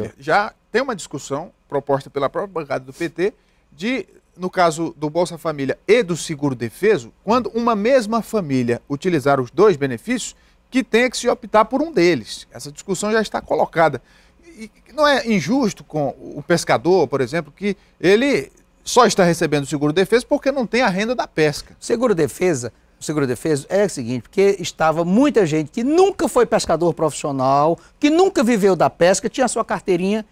Brasília. Né? Já tem uma discussão proposta pela própria bancada do PT de, no caso do Bolsa Família e do Seguro Defeso, quando uma mesma família utilizar os dois benefícios, que tenha que se optar por um deles. Essa discussão já está colocada. E não é injusto com o pescador, por exemplo, que ele só está recebendo o seguro defesa porque não tem a renda da pesca. Seguro defesa o seguro fez é o seguinte, porque estava muita gente que nunca foi pescador profissional, que nunca viveu da pesca, tinha sua carteirinha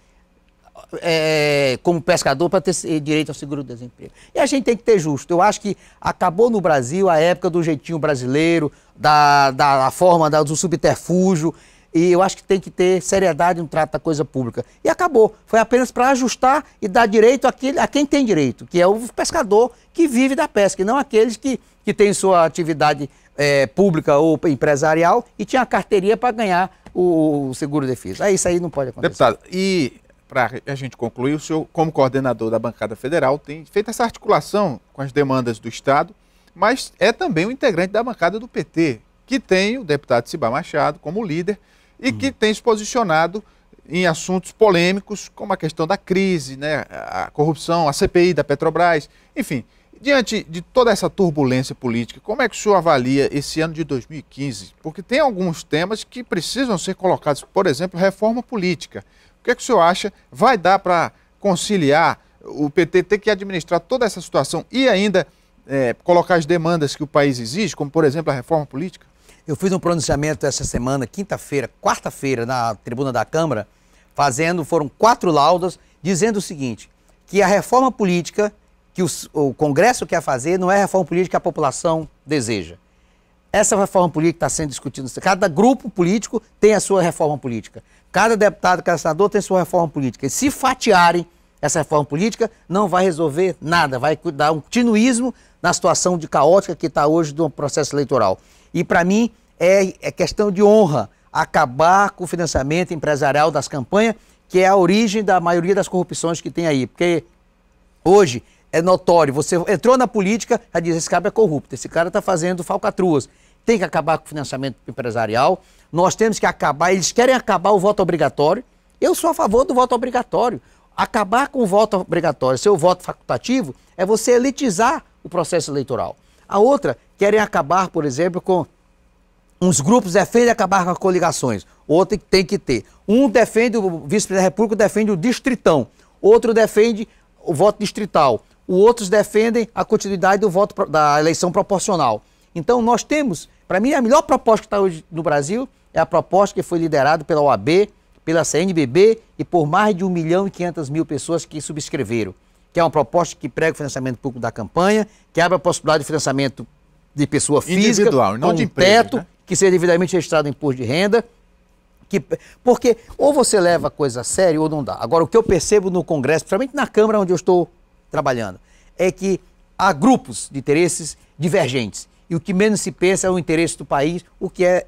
é, como pescador para ter direito ao seguro-desemprego. E a gente tem que ter justo. Eu acho que acabou no Brasil a época do jeitinho brasileiro, da, da, da forma da, do subterfúgio. E eu acho que tem que ter seriedade no trato da coisa pública. E acabou. Foi apenas para ajustar e dar direito àquele, a quem tem direito, que é o pescador que vive da pesca, e não aqueles que, que têm sua atividade é, pública ou empresarial e tinha a carteirinha para ganhar o, o seguro-defesa. É isso aí, não pode acontecer. Deputado, e para a gente concluir, o senhor, como coordenador da bancada federal, tem feito essa articulação com as demandas do Estado, mas é também um integrante da bancada do PT, que tem o deputado Cibá Machado como líder e que tem se posicionado em assuntos polêmicos, como a questão da crise, né, a corrupção, a CPI da Petrobras, enfim. Diante de toda essa turbulência política, como é que o senhor avalia esse ano de 2015? Porque tem alguns temas que precisam ser colocados, por exemplo, reforma política. O que é que o senhor acha? Vai dar para conciliar o PT ter que administrar toda essa situação e ainda é, colocar as demandas que o país exige, como por exemplo a reforma política? Eu fiz um pronunciamento essa semana, quinta-feira, quarta-feira, na tribuna da Câmara, fazendo, foram quatro laudas, dizendo o seguinte: que a reforma política que o, o Congresso quer fazer não é a reforma política que a população deseja. Essa reforma política está sendo discutida. Cada grupo político tem a sua reforma política. Cada deputado, cada senador tem a sua reforma política. E se fatiarem essa reforma política não vai resolver nada, vai dar um continuismo na situação de caótica que está hoje do processo eleitoral. E para mim é, é questão de honra acabar com o financiamento empresarial das campanhas, que é a origem da maioria das corrupções que tem aí. Porque hoje é notório, você entrou na política, já diz, esse cara é corrupto, esse cara está fazendo falcatruas. Tem que acabar com o financiamento empresarial, nós temos que acabar, eles querem acabar o voto obrigatório. Eu sou a favor do voto obrigatório. Acabar com o voto obrigatório, seu voto facultativo, é você elitizar o processo eleitoral. A outra, querem acabar, por exemplo, com. Uns grupos defendem acabar com as coligações, outro tem que ter. Um defende, o vice-presidente da República defende o distritão, outro defende o voto distrital, outros defendem a continuidade do voto da eleição proporcional. Então, nós temos, para mim, a melhor proposta que está hoje no Brasil é a proposta que foi liderada pela OAB, pela CNBB e por mais de 1 milhão e 500 mil pessoas que subscreveram, que é uma proposta que prega o financiamento público da campanha, que abre a possibilidade de financiamento de pessoa física, Individual, não com de um empresa, teto, né? que seja devidamente registrado em imposto de renda, que, porque ou você leva a coisa a sério ou não dá. Agora, o que eu percebo no Congresso, principalmente na Câmara onde eu estou trabalhando, é que há grupos de interesses divergentes. E o que menos se pensa é o interesse do país, o que é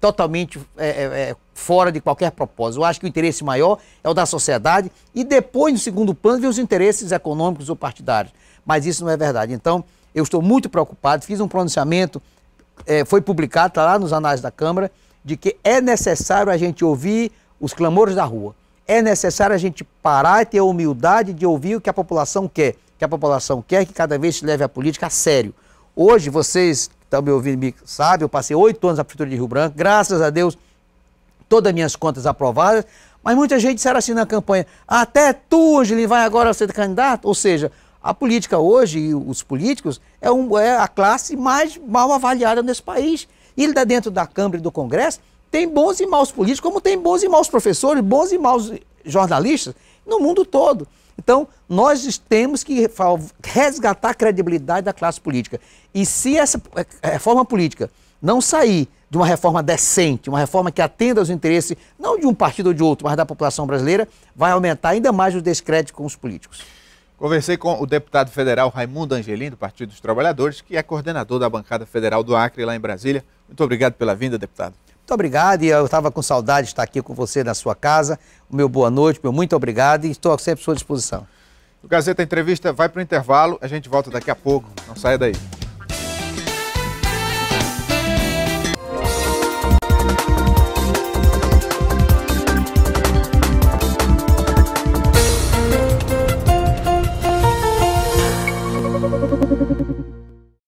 totalmente é, é, é, fora de qualquer propósito. Eu acho que o interesse maior é o da sociedade e depois, no segundo plano, vem os interesses econômicos ou partidários. Mas isso não é verdade. Então, eu estou muito preocupado, fiz um pronunciamento, é, foi publicado, está lá nos anais da Câmara, de que é necessário a gente ouvir os clamores da rua. É necessário a gente parar e ter a humildade de ouvir o que a população quer. Que a população quer é que cada vez se leve a política a sério. Hoje, vocês estão tá me ouvindo sabe, eu passei oito anos na Prefeitura de Rio Branco, graças a Deus, todas as minhas contas aprovadas, mas muita gente disseram assim na campanha, até tu, ele vai agora ser candidato? Ou seja, a política hoje e os políticos é, um, é a classe mais mal avaliada nesse país. E ele está dentro da Câmara e do Congresso, tem bons e maus políticos, como tem bons e maus professores, bons e maus jornalistas no mundo todo. Então, nós temos que resgatar a credibilidade da classe política. E se essa é, é, reforma política não sair de uma reforma decente, uma reforma que atenda aos interesses, não de um partido ou de outro, mas da população brasileira, vai aumentar ainda mais o descrédito com os políticos. Conversei com o deputado federal Raimundo Angelim, do Partido dos Trabalhadores, que é coordenador da bancada federal do Acre, lá em Brasília. Muito obrigado pela vinda, deputado. Muito obrigado e eu estava com saudade de estar aqui com você na sua casa. O meu boa noite, meu muito obrigado e estou sempre à sua disposição. O Gazeta Entrevista vai para o intervalo, a gente volta daqui a pouco. Não saia daí.